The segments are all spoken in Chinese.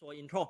说 intro，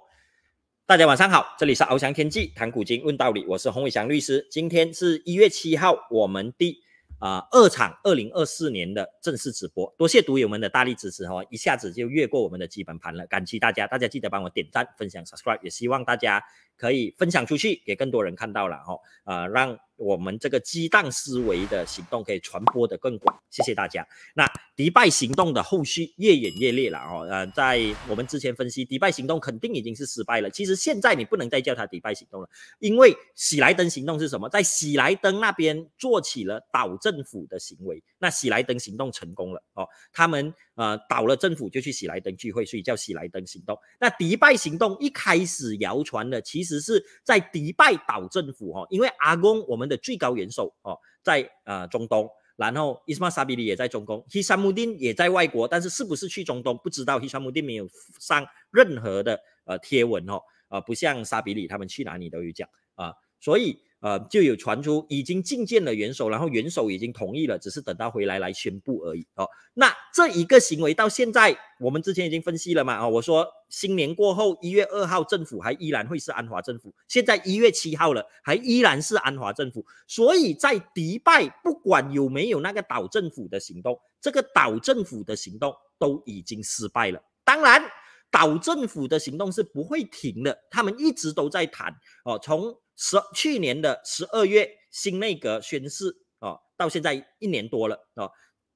大家晚上好，这里是翱翔天际谈古今问道理，我是洪伟祥律师。今天是一月七号，我们的啊二场二零二四年的正式直播，多谢读友们的大力支持哦，一下子就越过我们的基本盘了，感激大家，大家记得帮我点赞、分享、subscribe，也希望大家。可以分享出去，给更多人看到了哦。呃，让我们这个鸡蛋思维的行动可以传播的更广。谢谢大家。那迪拜行动的后续越演越烈了哦，呃，在我们之前分析，迪拜行动肯定已经是失败了。其实现在你不能再叫它迪拜行动了，因为喜来登行动是什么？在喜来登那边做起了倒政府的行为，那喜来登行动成功了哦，他们呃倒了政府就去喜来登聚会，所以叫喜来登行动。那迪拜行动一开始谣传的，其实。只是在迪拜岛政府哦，因为阿公我们的最高元首哦，在呃中东，然后伊斯马沙比里也在中东，希沙穆丁也在外国，但是是不是去中东不知道，希沙穆丁没有上任何的呃贴文哦，啊不像沙比里他们去哪里都有讲啊，所以。呃，就有传出已经觐见了元首，然后元首已经同意了，只是等他回来来宣布而已。哦，那这一个行为到现在，我们之前已经分析了嘛？啊，我说新年过后一月二号政府还依然会是安华政府，现在一月七号了还依然是安华政府，所以在迪拜不管有没有那个岛政府的行动，这个岛政府的行动都已经失败了。当然。岛政府的行动是不会停的，他们一直都在谈哦，从十去年的十二月新内阁宣誓哦，到现在一年多了哦。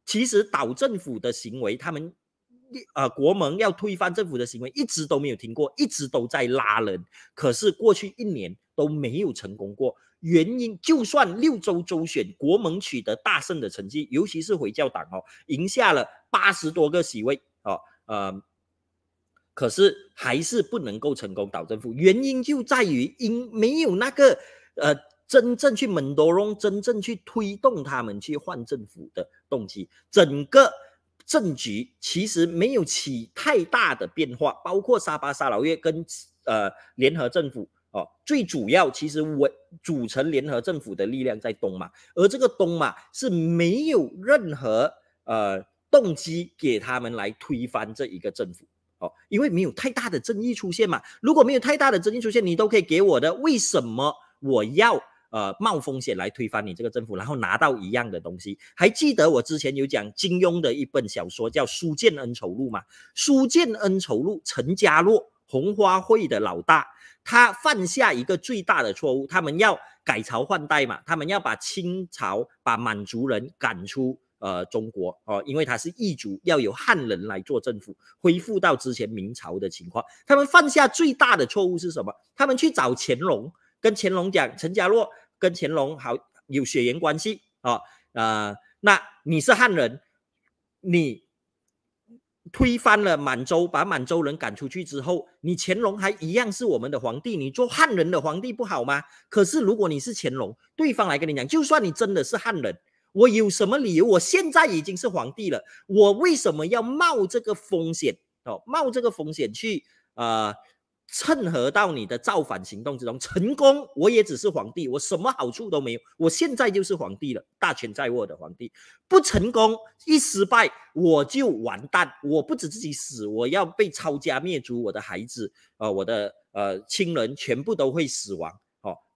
其实岛政府的行为，他们呃国盟要推翻政府的行为，一直都没有停过，一直都在拉人。可是过去一年都没有成功过，原因就算六州州选国盟取得大胜的成绩，尤其是回教党哦，赢下了八十多个席位哦，呃。可是还是不能够成功倒政府，原因就在于因没有那个呃真正去门多隆，真正去推动他们去换政府的动机。整个政局其实没有起太大的变化，包括沙巴、沙劳越跟呃联合政府哦。最主要其实我组成联合政府的力量在东马，而这个东马是没有任何呃动机给他们来推翻这一个政府。哦，因为没有太大的争议出现嘛，如果没有太大的争议出现，你都可以给我的，为什么我要呃冒风险来推翻你这个政府，然后拿到一样的东西？还记得我之前有讲金庸的一本小说叫《书剑恩仇录》嘛？书剑恩仇录，陈家洛，红花会的老大，他犯下一个最大的错误，他们要改朝换代嘛，他们要把清朝把满族人赶出。呃，中国哦，因为他是异族，要有汉人来做政府，恢复到之前明朝的情况。他们犯下最大的错误是什么？他们去找乾隆，跟乾隆讲，陈家洛跟乾隆好有血缘关系哦。呃，那你是汉人，你推翻了满洲，把满洲人赶出去之后，你乾隆还一样是我们的皇帝，你做汉人的皇帝不好吗？可是如果你是乾隆，对方来跟你讲，就算你真的是汉人。我有什么理由？我现在已经是皇帝了，我为什么要冒这个风险哦？冒这个风险去啊，趁合到你的造反行动之中？成功，我也只是皇帝，我什么好处都没有。我现在就是皇帝了，大权在握的皇帝。不成功，一失败，我就完蛋。我不止自己死，我要被抄家灭族，我的孩子啊，我的呃亲人全部都会死亡。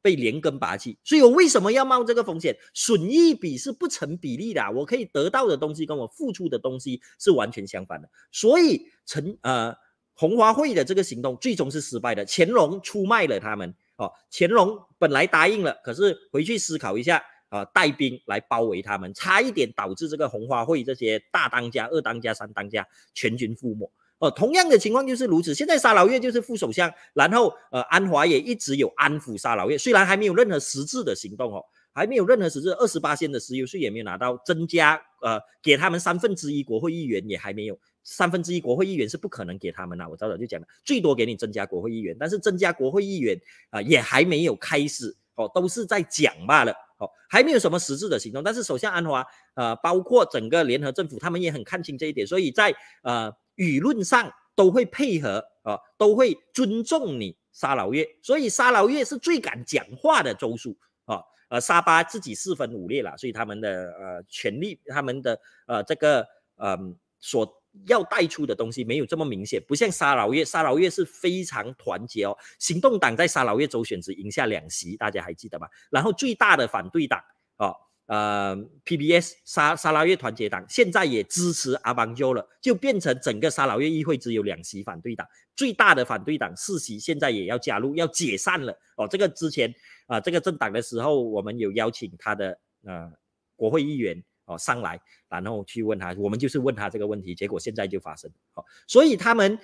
被连根拔起，所以我为什么要冒这个风险？损益比是不成比例的，我可以得到的东西跟我付出的东西是完全相反的。所以陈呃红花会的这个行动最终是失败的。乾隆出卖了他们哦，乾隆本来答应了，可是回去思考一下啊，带兵来包围他们，差一点导致这个红花会这些大当家、二当家、三当家全军覆没。哦，同样的情况就是如此。现在沙劳越就是副首相，然后呃，安华也一直有安抚沙劳越，虽然还没有任何实质的行动哦，还没有任何实质，二十八仙的石油税也没有拿到，增加呃，给他们三分之一国会议员也还没有，三分之一国会议员是不可能给他们啦。我早早就讲了，最多给你增加国会议员，但是增加国会议员啊，也还没有开始哦，都是在讲罢了，好，还没有什么实质的行动。但是首相安华呃，包括整个联合政府，他们也很看清这一点，所以在呃。舆论上都会配合啊，都会尊重你沙老越，所以沙老越是最敢讲话的州属啊。呃，沙巴自己四分五裂了，所以他们的呃权力，他们的呃这个嗯所要带出的东西没有这么明显，不像沙老越，沙老越是非常团结哦。行动党在沙老越州选区赢下两席，大家还记得吗？然后最大的反对党啊。呃，PBS 沙沙拉越团结党现在也支持阿邦纠了，就变成整个沙拉越议会只有两席反对党，最大的反对党四席现在也要加入，要解散了哦。这个之前啊，这个政党的时候，我们有邀请他的呃国会议员哦上来，然后去问他，我们就是问他这个问题，结果现在就发生哦，所以他们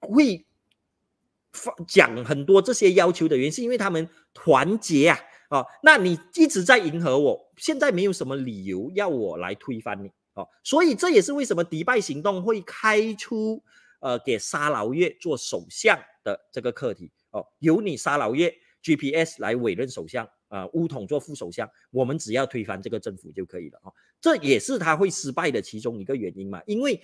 会讲很多这些要求的原因，是因为他们团结啊。哦，那你一直在迎合我，现在没有什么理由要我来推翻你哦，所以这也是为什么迪拜行动会开出呃给沙劳越做首相的这个课题哦，由你沙劳越 GPS 来委任首相，呃乌统做副首相，我们只要推翻这个政府就可以了哦，这也是他会失败的其中一个原因嘛，因为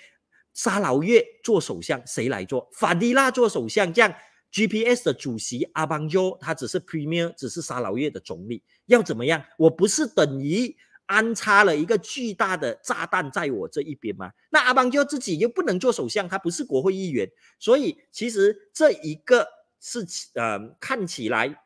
沙劳越做首相谁来做？法蒂拉做首相这样。GPS 的主席阿邦尤，他只是 Premier，只是沙劳越的总理，要怎么样？我不是等于安插了一个巨大的炸弹在我这一边吗？那阿邦尤自己又不能做首相，他不是国会议员，所以其实这一个是呃看起来。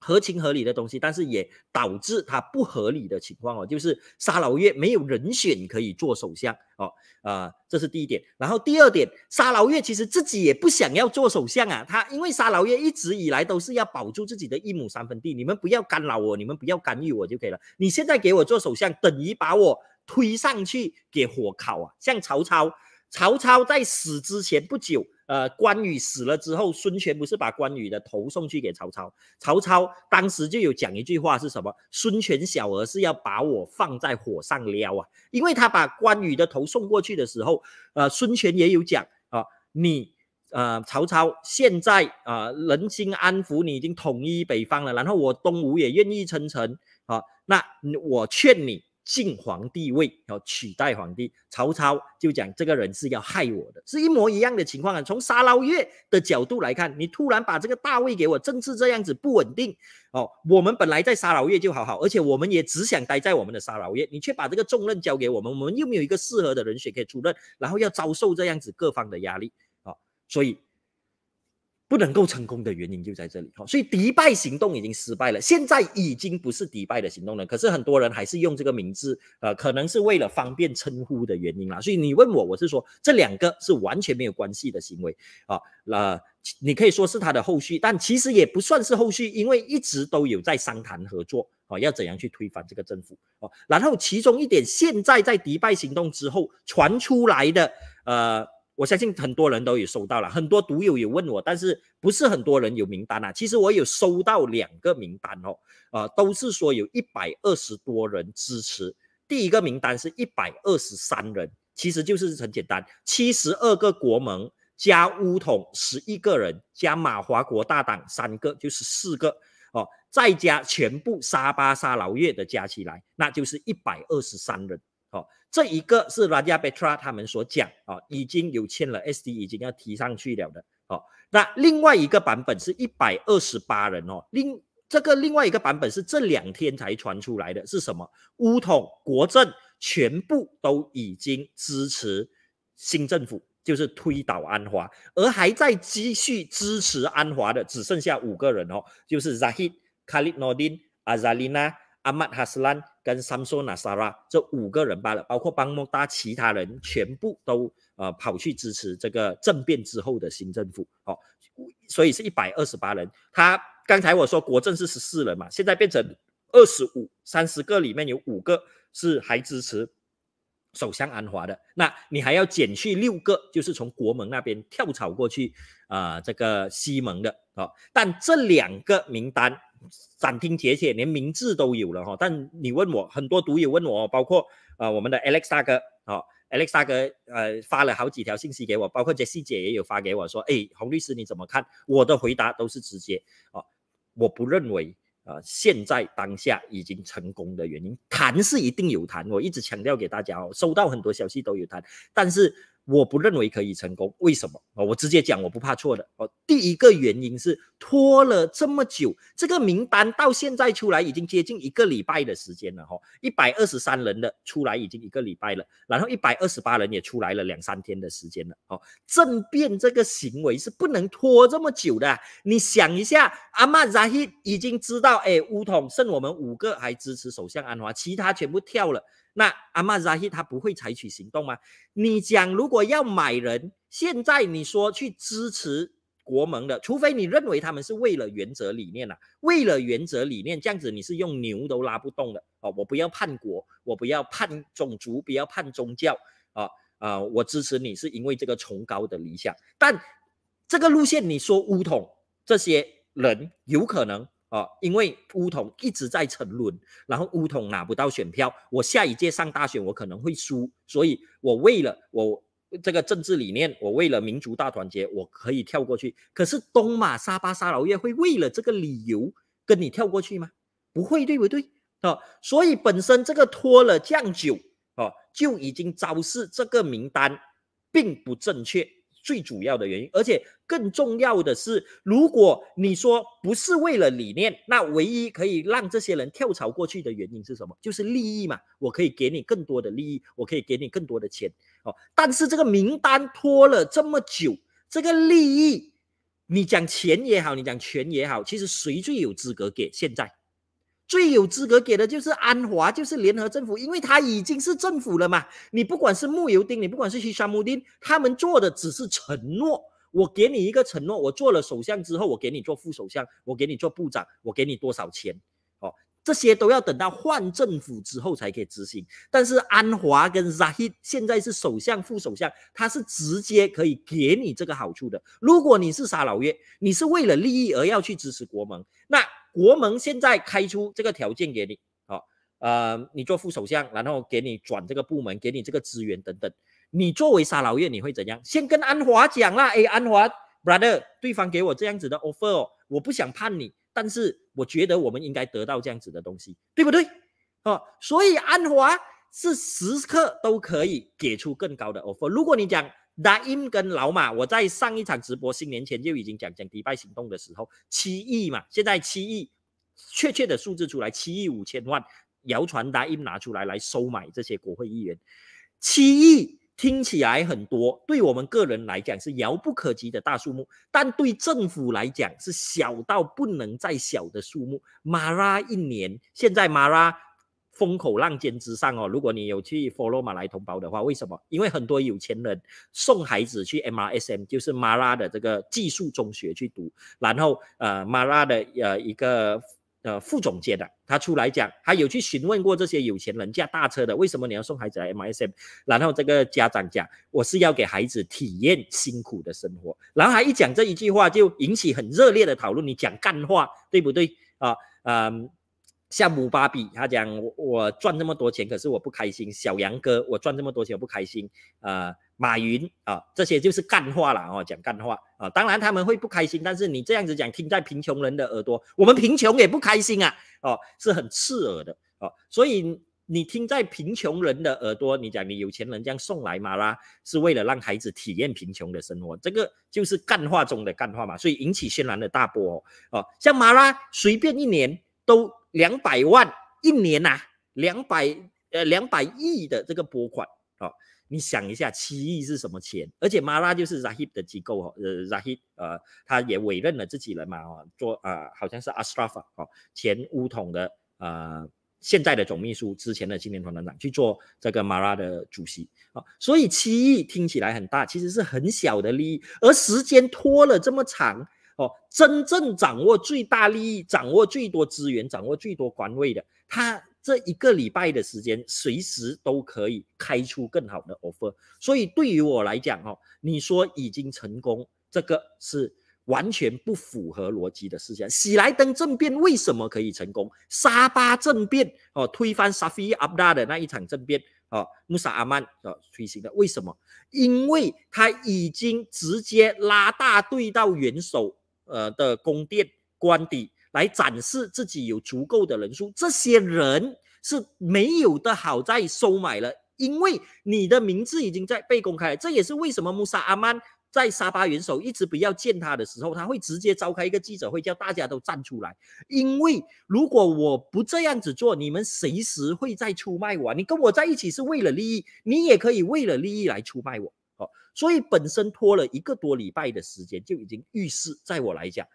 合情合理的东西，但是也导致他不合理的情况哦，就是沙老月没有人选可以做首相哦，啊，这是第一点。然后第二点，沙老月其实自己也不想要做首相啊，他因为沙老月一直以来都是要保住自己的一亩三分地，你们不要干扰我，你们不要干预我就可以了。你现在给我做首相，等于把我推上去给火烤啊！像曹操，曹操在死之前不久。呃，关羽死了之后，孙权不是把关羽的头送去给曹操？曹操当时就有讲一句话是什么？孙权小儿是要把我放在火上撩啊！因为他把关羽的头送过去的时候，呃，孙权也有讲啊，你呃，曹操现在啊人心安抚，你已经统一北方了，然后我东吴也愿意称臣啊，那我劝你。晋皇帝位要取代皇帝曹操就讲这个人是要害我的，是一模一样的情况啊。从沙捞越的角度来看，你突然把这个大位给我，政治这样子不稳定哦。我们本来在沙捞越就好好，而且我们也只想待在我们的沙捞越，你却把这个重任交给我们，我们又没有一个适合的人选可以出任，然后要遭受这样子各方的压力啊，所以。不能够成功的原因就在这里哈，所以迪拜行动已经失败了，现在已经不是迪拜的行动了。可是很多人还是用这个名字，呃，可能是为了方便称呼的原因啦。所以你问我，我是说这两个是完全没有关系的行为啊。那你可以说是它的后续，但其实也不算是后续，因为一直都有在商谈合作啊，要怎样去推翻这个政府啊。然后其中一点，现在在迪拜行动之后传出来的，呃。我相信很多人都有收到了，很多赌友有问我，但是不是很多人有名单啊？其实我有收到两个名单哦，呃，都是说有一百二十多人支持。第一个名单是一百二十三人，其实就是很简单，七十二个国盟加乌统十一个人，加马华国大党三个，就是四个哦，再加全部沙巴沙劳越的加起来，那就是一百二十三人。哦，这一个是 r a j a b e t r a 他们所讲哦，已经有签了，SD 已经要提上去了的。哦，那另外一个版本是一百二十八人哦，另这个另外一个版本是这两天才传出来的，是什么？乌统国政全部都已经支持新政府，就是推倒安华，而还在继续支持安华的只剩下五个人哦，就是 Zahid、Khalid、Nordin、Azalina、Ahmad Haslan。跟桑 s a 沙拉这五个人罢了，包括邦莫达，其他人全部都呃跑去支持这个政变之后的新政府，哦，所以是一百二十八人。他刚才我说国政是十四人嘛，现在变成二十五三十个，里面有五个是还支持首相安华的，那你还要减去六个，就是从国盟那边跳槽过去啊这个西盟的哦，但这两个名单。斩钉截铁，连名字都有了哈。但你问我，很多读友问我，包括啊我们的 Alex 哥啊，Alex 哥呃发了好几条信息给我，包括 i 细节也有发给我说，哎，洪律师你怎么看？我的回答都是直接哦，我不认为啊，现在当下已经成功的原因谈是一定有谈，我一直强调给大家哦，收到很多消息都有谈，但是。我不认为可以成功，为什么我直接讲，我不怕错的。哦，第一个原因是拖了这么久，这个名单到现在出来已经接近一个礼拜的时间了哈，一百二十三人的出来已经一个礼拜了，然后一百二十八人也出来了两三天的时间了。哦，政变这个行为是不能拖这么久的。你想一下，阿曼扎希已经知道，哎，乌统剩我们五个还支持首相安华，其他全部跳了。那阿曼扎希他不会采取行动吗？你讲如果要买人，现在你说去支持国盟的，除非你认为他们是为了原则理念啊，为了原则理念这样子，你是用牛都拉不动的哦。我不要叛国，我不要叛种族，不要叛宗教啊啊！我支持你是因为这个崇高的理想，但这个路线你说乌统这些人有可能？啊，因为乌统一直在沉沦，然后乌统拿不到选票，我下一届上大选我可能会输，所以我为了我这个政治理念，我为了民族大团结，我可以跳过去。可是东马沙巴沙劳耶会为了这个理由跟你跳过去吗？不会对不对？啊，所以本身这个拖了酱酒啊，就已经昭示这个名单并不正确。最主要的原因，而且更重要的是，如果你说不是为了理念，那唯一可以让这些人跳槽过去的原因是什么？就是利益嘛。我可以给你更多的利益，我可以给你更多的钱哦。但是这个名单拖了这么久，这个利益，你讲钱也好，你讲权也好，其实谁最有资格给？现在？最有资格给的就是安华，就是联合政府，因为他已经是政府了嘛。你不管是木油丁，你不管是西沙穆丁，他们做的只是承诺。我给你一个承诺，我做了首相之后，我给你做副首相，我给你做部长，我给你多少钱？哦，这些都要等到换政府之后才可以执行。但是安华跟扎希现在是首相、副首相，他是直接可以给你这个好处的。如果你是沙老约，你是为了利益而要去支持国盟，那。国盟现在开出这个条件给你，啊，呃，你做副首相，然后给你转这个部门，给你这个资源等等。你作为沙老院，你会怎样？先跟安华讲啦，哎，安华，brother，对方给我这样子的 offer，我不想判你，但是我觉得我们应该得到这样子的东西，对不对？哦，所以安华是时刻都可以给出更高的 offer。如果你讲。达英跟老马，我在上一场直播新年前就已经讲讲迪拜行动的时候，七亿嘛，现在七亿确切的数字出来，七亿五千万，谣传达印拿出来来收买这些国会议员，七亿听起来很多，对我们个人来讲是遥不可及的大数目，但对政府来讲是小到不能再小的数目。马拉一年，现在马拉。风口浪尖之上哦，如果你有去 follow 马来同胞的话，为什么？因为很多有钱人送孩子去 M R S M，就是马拉的这个技术中学去读。然后呃，马拉的呃一个呃副总监的，他出来讲，他有去询问过这些有钱人家大车的，为什么你要送孩子来 M S M？然后这个家长讲，我是要给孩子体验辛苦的生活。然后他一讲这一句话，就引起很热烈的讨论。你讲干话对不对啊？嗯。像姆巴比，他讲我我赚那么多钱，可是我不开心；小杨哥，我赚这么多钱我不开心。呃，马云啊，这些就是干话了哦，讲干话啊。当然他们会不开心，但是你这样子讲，听在贫穷人的耳朵，我们贫穷也不开心啊。哦，是很刺耳的哦。所以你听在贫穷人的耳朵，你讲你有钱人这样送来马拉，是为了让孩子体验贫穷的生活，这个就是干话中的干话嘛。所以引起轩然的大波哦。像马拉随便一年。都两百万一年呐，两百呃两百亿的这个拨款啊，你想一下七亿是什么钱？而且马拉就是 Zahid 的机构哦，呃 Zahid 呃他也委任了自己人嘛哦，做啊好像是 a s t r a f a 哦，前乌统的呃现在的总秘书，之前的青年团团长去做这个马拉的主席啊，所以七亿听起来很大，其实是很小的利益，而时间拖了这么长。哦，真正掌握最大利益、掌握最多资源、掌握最多官位的，他这一个礼拜的时间，随时都可以开出更好的 offer。所以对于我来讲，哦，你说已经成功，这个是完全不符合逻辑的思想。喜来登政变为什么可以成功？沙巴政变，哦，推翻沙菲阿布达的那一场政变，哦，穆萨阿曼的推行的，为什么？因为他已经直接拉大队到元首。呃的宫殿官邸来展示自己有足够的人数，这些人是没有的，好在收买了，因为你的名字已经在被公开了。这也是为什么穆沙阿曼在沙巴元首一直不要见他的时候，他会直接召开一个记者会，叫大家都站出来。因为如果我不这样子做，你们随时会再出卖我。你跟我在一起是为了利益，你也可以为了利益来出卖我。所以本身拖了一个多礼拜的时间，就已经预示，在我来讲，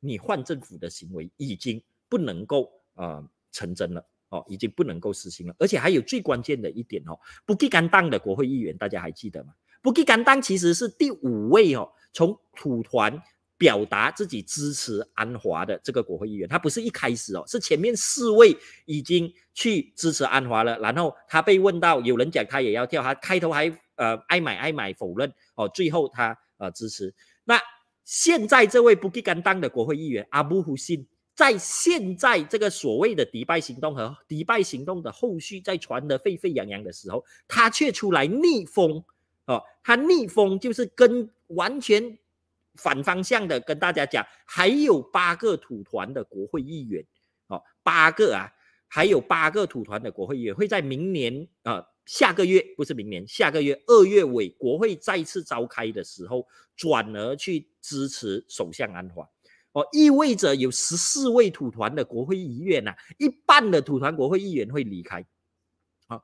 你换政府的行为已经不能够啊成真了哦，已经不能够实行了。而且还有最关键的一点哦，不给干当的国会议员，大家还记得吗？不给干当其实是第五位哦，从土团表达自己支持安华的这个国会议员，他不是一开始哦，是前面四位已经去支持安华了，然后他被问到有人讲他也要跳，他开头还。呃，爱买爱买，否认哦，最后他呃支持。那现在这位不给甘当的国会议员阿布胡辛，在现在这个所谓的迪拜行动和迪拜行动的后续在传得沸沸扬扬的时候，他却出来逆风哦，他逆风就是跟完全反方向的跟大家讲，还有八个土团的国会议员哦，八个啊，还有八个土团的国会议员会在明年啊。下个月不是明年，下个月二月尾国会再次召开的时候，转而去支持首相安华，哦，意味着有十四位土团的国会议员呐，一半的土团国会议员会离开。好，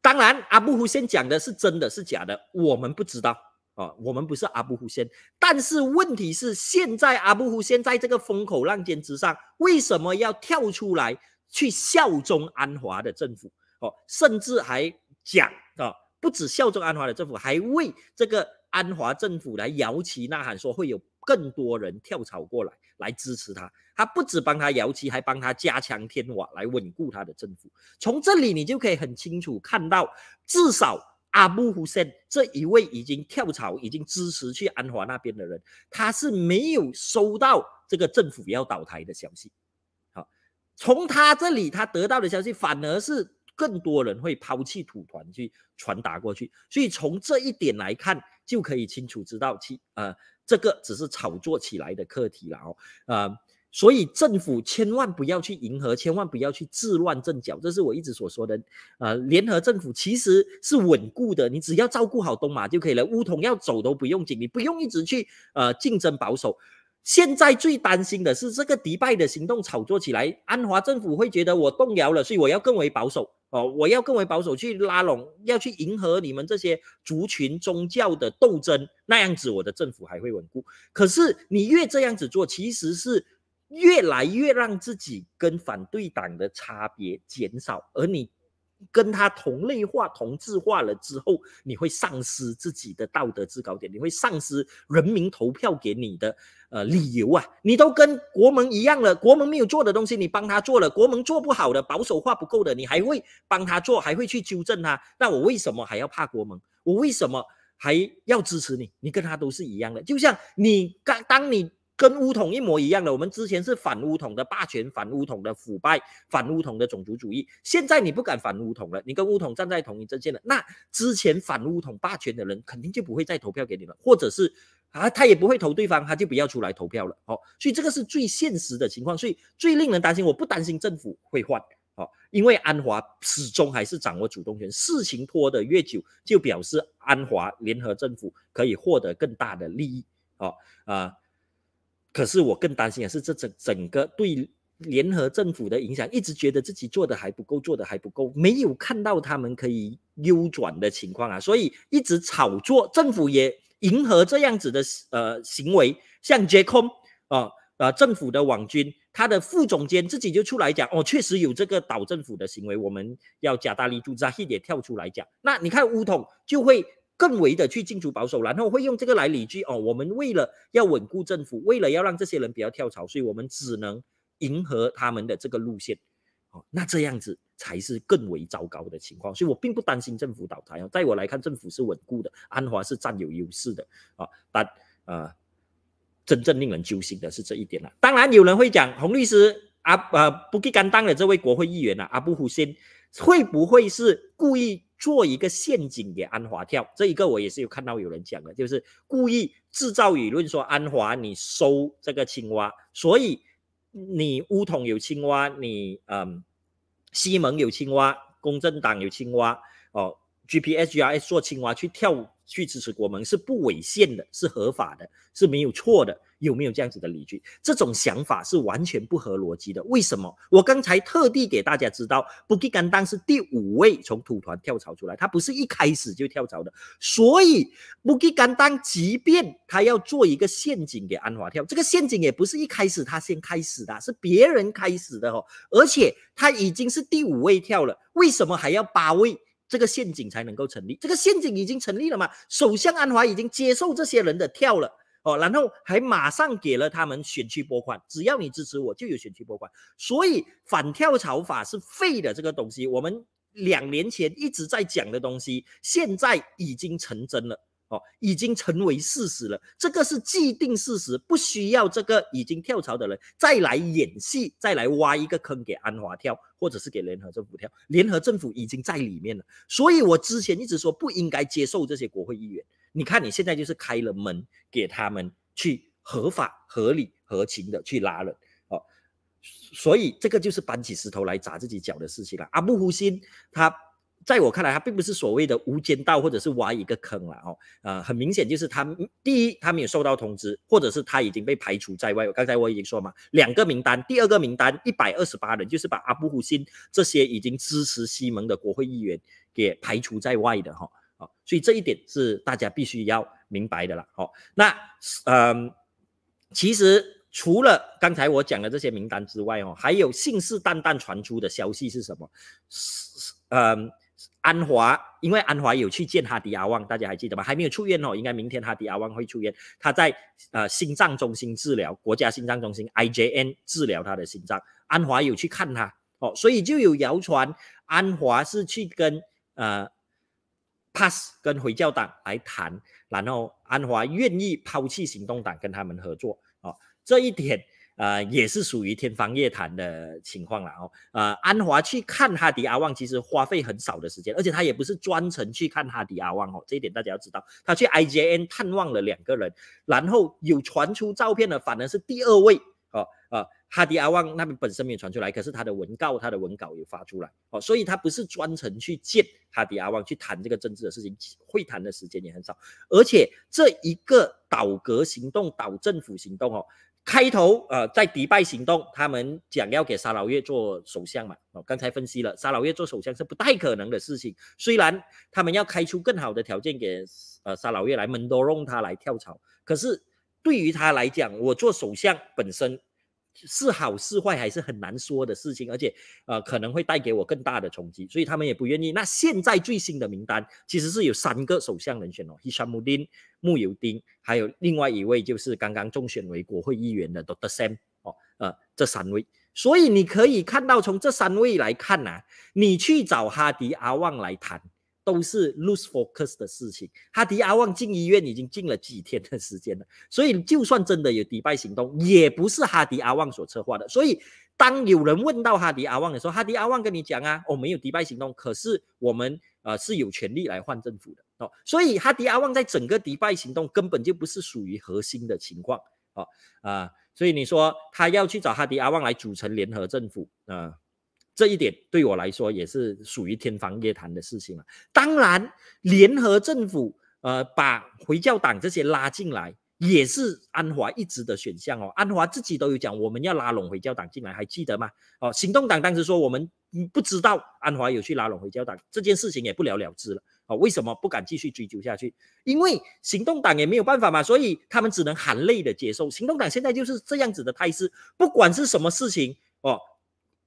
当然阿布胡先讲的是真的是假的，我们不知道啊，我们不是阿布胡先，但是问题是现在阿布胡先在这个风口浪尖之上，为什么要跳出来去效忠安华的政府？哦，甚至还。讲啊，不止效忠安华的政府，还为这个安华政府来摇旗呐喊，说会有更多人跳槽过来来支持他。他不止帮他摇旗，还帮他加强天网来稳固他的政府。从这里你就可以很清楚看到，至少阿布胡森这一位已经跳槽、已经支持去安华那边的人，他是没有收到这个政府要倒台的消息。好，从他这里他得到的消息反而是。更多人会抛弃土团去传达过去，所以从这一点来看，就可以清楚知道其呃这个只是炒作起来的课题了哦，呃，所以政府千万不要去迎合，千万不要去自乱阵脚，这是我一直所说的。呃，联合政府其实是稳固的，你只要照顾好东马就可以了，乌统要走都不用紧，你不用一直去呃竞争保守。现在最担心的是这个迪拜的行动炒作起来，安华政府会觉得我动摇了，所以我要更为保守。哦，我要更为保守去拉拢，要去迎合你们这些族群宗教的斗争，那样子我的政府还会稳固。可是你越这样子做，其实是越来越让自己跟反对党的差别减少，而你。跟他同类化、同质化了之后，你会丧失自己的道德制高点，你会丧失人民投票给你的呃理由啊！你都跟国盟一样了，国盟没有做的东西你帮他做了，国盟做不好的、保守化不够的，你还会帮他做，还会去纠正他。那我为什么还要怕国盟？我为什么还要支持你？你跟他都是一样的，就像你刚当你。跟乌统一模一样的，我们之前是反乌统的霸权，反乌统的腐败，反乌统的种族主义。现在你不敢反乌统了，你跟乌统站在同一阵线了。那之前反乌统霸权的人肯定就不会再投票给你了，或者是啊，他也不会投对方，他就不要出来投票了。哦，所以这个是最现实的情况，所以最令人担心。我不担心政府会换，哦，因为安华始终还是掌握主动权。事情拖得越久，就表示安华联合政府可以获得更大的利益。哦，啊。可是我更担心的是，这整整个对联合政府的影响，一直觉得自己做的还不够，做的还不够，没有看到他们可以扭转的情况啊，所以一直炒作，政府也迎合这样子的呃行为，像 o m 啊呃政府的网军，他的副总监自己就出来讲，哦，确实有这个岛政府的行为，我们要加大力度扎一也跳出来讲，那你看乌统就会。更为的去进逐保守，然后会用这个来理据哦。我们为了要稳固政府，为了要让这些人不要跳槽，所以我们只能迎合他们的这个路线哦。那这样子才是更为糟糕的情况，所以我并不担心政府倒台哦。在我来看，政府是稳固的，安华是占有优势的啊。但呃，真正令人揪心的是这一点了。当然，有人会讲洪律师啊啊，不给甘当的这位国会议员啊，阿布胡先。会不会是故意做一个陷阱给安华跳？这一个我也是有看到有人讲的，就是故意制造舆论说安华你收这个青蛙，所以你乌统有青蛙，你嗯西蒙有青蛙，公正党有青蛙哦。GPS、IRS 做青蛙去跳去支持国门是不违宪的，是合法的，是没有错的。有没有这样子的理据？这种想法是完全不合逻辑的。为什么？我刚才特地给大家知道，布吉甘当是第五位从土团跳槽出来，他不是一开始就跳槽的。所以布吉甘当即便他要做一个陷阱给安华跳，这个陷阱也不是一开始他先开始的，是别人开始的哦。而且他已经是第五位跳了，为什么还要八位？这个陷阱才能够成立。这个陷阱已经成立了嘛？首相安华已经接受这些人的跳了哦，然后还马上给了他们选区拨款。只要你支持我，就有选区拨款。所以反跳槽法是废的这个东西，我们两年前一直在讲的东西，现在已经成真了。哦，已经成为事实了，这个是既定事实，不需要这个已经跳槽的人再来演戏，再来挖一个坑给安华跳，或者是给联合政府跳。联合政府已经在里面了，所以我之前一直说不应该接受这些国会议员。你看你现在就是开了门给他们去合法、合理、合情的去拉了哦，所以这个就是搬起石头来砸自己脚的事情了。阿布胡辛他。在我看来，他并不是所谓的无间道，或者是挖一个坑了哦。呃，很明显就是他第一，他没有收到通知，或者是他已经被排除在外。刚才我已经说嘛，两个名单，第二个名单一百二十八人，就是把阿布胡辛这些已经支持西蒙的国会议员给排除在外的哈。好，所以这一点是大家必须要明白的了。哦，那嗯，其实除了刚才我讲的这些名单之外，哦，还有信誓旦旦传出的消息是什么？是嗯。安华因为安华有去见哈迪阿旺，大家还记得吗？还没有出院哦，应该明天哈迪阿旺会出院。他在呃心脏中心治疗，国家心脏中心 IJN 治疗他的心脏。安华有去看他哦，所以就有谣传安华是去跟呃 Pass 跟回教党来谈，然后安华愿意抛弃行动党跟他们合作哦，这一点。呃，也是属于天方夜谭的情况了哦。呃，安华去看哈迪阿旺，其实花费很少的时间，而且他也不是专程去看哈迪阿旺哦。这一点大家要知道，他去 IGN 探望了两个人，然后有传出照片的反而是第二位哦。呃，哈迪阿旺那边本身没有传出来，可是他的文告、他的文稿有发出来哦。所以，他不是专程去见哈迪阿旺去谈这个政治的事情，会谈的时间也很少。而且，这一个倒阁行动、倒政府行动哦。开头呃，在迪拜行动，他们讲要给沙老月做首相嘛？哦，刚才分析了，沙老月做首相是不太可能的事情。虽然他们要开出更好的条件给呃沙老月来，门们都用他来跳槽。可是对于他来讲，我做首相本身。是好是坏还是很难说的事情，而且，呃，可能会带给我更大的冲击，所以他们也不愿意。那现在最新的名单其实是有三个首相人选哦，d d i 丁、穆尤丁，还有另外一位就是刚刚中选为国会议员的 Dr. Sam 哦，呃，这三位。所以你可以看到，从这三位来看呐，你去找哈迪阿旺来谈。都是 l o s e focus 的事情。哈迪阿旺进医院已经进了几天的时间了，所以就算真的有迪拜行动，也不是哈迪阿旺所策划的。所以，当有人问到哈迪阿旺，的时候，哈迪阿旺跟你讲啊，我没有迪拜行动，可是我们呃是有权利来换政府的哦。所以哈迪阿旺在整个迪拜行动根本就不是属于核心的情况啊啊，所以你说他要去找哈迪阿旺来组成联合政府啊？这一点对我来说也是属于天方夜谭的事情了。当然，联合政府呃，把回教党这些拉进来，也是安华一直的选项哦。安华自己都有讲，我们要拉拢回教党进来，还记得吗？哦，行动党当时说我们不知道安华有去拉拢回教党，这件事情也不了了之了。哦，为什么不敢继续追究下去？因为行动党也没有办法嘛，所以他们只能含泪的接受。行动党现在就是这样子的态势，不管是什么事情哦。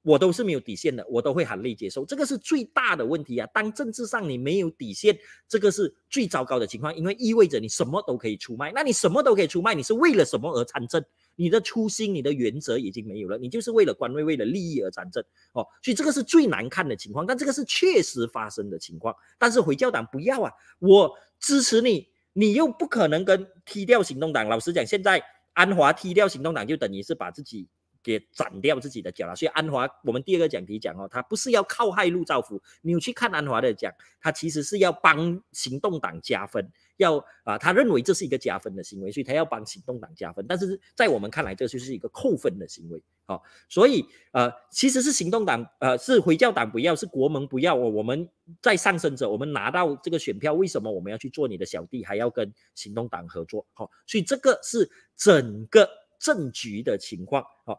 我都是没有底线的，我都会含泪接受，这个是最大的问题啊！当政治上你没有底线，这个是最糟糕的情况，因为意味着你什么都可以出卖，那你什么都可以出卖，你是为了什么而参政？你的初心、你的原则已经没有了，你就是为了官位、为了利益而参政哦。所以这个是最难看的情况，但这个是确实发生的情况。但是回教党不要啊，我支持你，你又不可能跟踢掉行动党。老实讲，现在安华踢掉行动党，就等于是把自己。给斩掉自己的脚了，所以安华，我们第二个讲题讲哦，他不是要靠害路造福，你有去看安华的讲，他其实是要帮行动党加分，要啊，他认为这是一个加分的行为，所以他要帮行动党加分，但是在我们看来，这就是一个扣分的行为，哦，所以呃，其实是行动党呃是回教党不要，是国盟不要，我我们在上升者，我们拿到这个选票，为什么我们要去做你的小弟，还要跟行动党合作，好，所以这个是整个。政局的情况哦，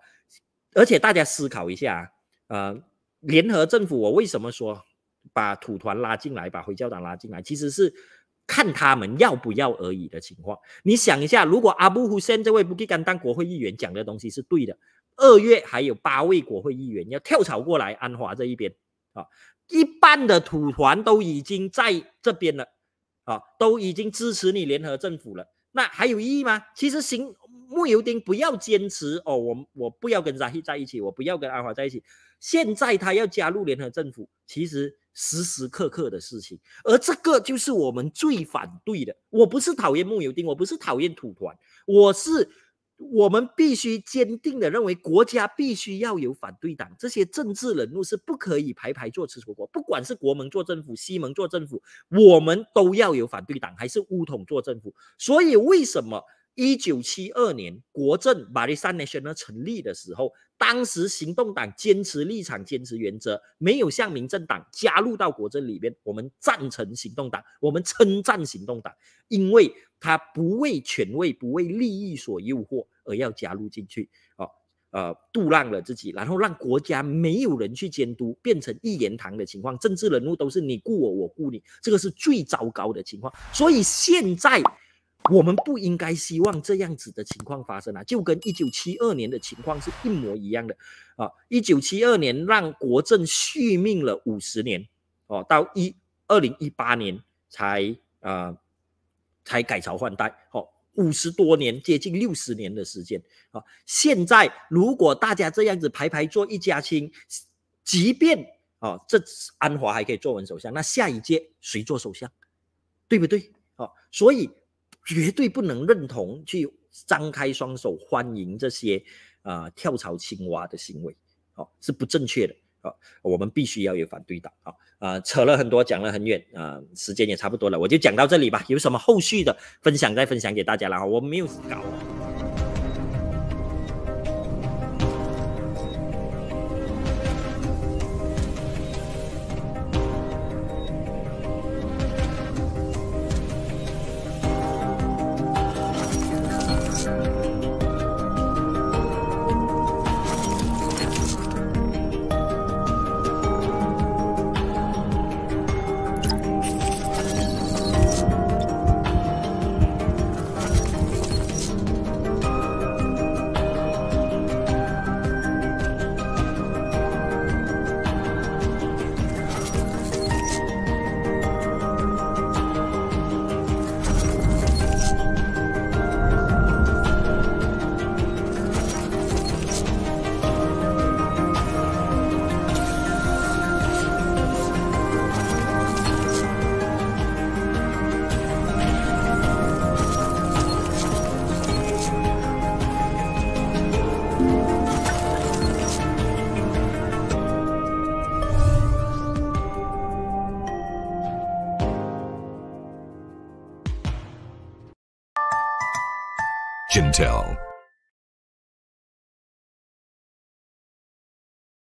而且大家思考一下啊，呃，联合政府我为什么说把土团拉进来，把回教党拉进来，其实是看他们要不要而已的情况。你想一下，如果阿布胡森这位不给甘当国会议员讲的东西是对的，二月还有八位国会议员要跳槽过来安华这一边啊，一半的土团都已经在这边了啊，都已经支持你联合政府了，那还有意义吗？其实行。穆尤丁不要坚持哦，我我不要跟扎希在一起，我不要跟阿华在一起。现在他要加入联合政府，其实时时刻刻的事情，而这个就是我们最反对的。我不是讨厌穆尤丁，我不是讨厌土团，我是我们必须坚定的认为，国家必须要有反对党。这些政治人物是不可以排排坐吃独果，不管是国盟做政府，西盟做政府，我们都要有反对党，还是乌统做政府。所以为什么？一九七二年，国政 （Malaysian u n 成立的时候，当时行动党坚持立场、坚持原则，没有向民政党加入到国政里面。我们赞成行动党，我们称赞行动党，因为他不为权位、不为利益所诱惑而要加入进去。哦，呃，度量了自己，然后让国家没有人去监督，变成一言堂的情况。政治人物都是你顾我，我顾你，这个是最糟糕的情况。所以现在。我们不应该希望这样子的情况发生啊，就跟一九七二年的情况是一模一样的啊！一九七二年让国政续命了五十年哦，到一二零一八年才啊才改朝换代哦，五十多年，接近六十年的时间啊！现在如果大家这样子排排坐一家亲，即便啊这安华还可以做文首相，那下一届谁做首相？对不对？哦，所以。绝对不能认同去张开双手欢迎这些啊跳槽青蛙的行为，哦是不正确的啊，我们必须要有反对党啊。呃，扯了很多，讲了很远啊，时间也差不多了，我就讲到这里吧。有什么后续的分享再分享给大家了啊，我没有搞。Intel.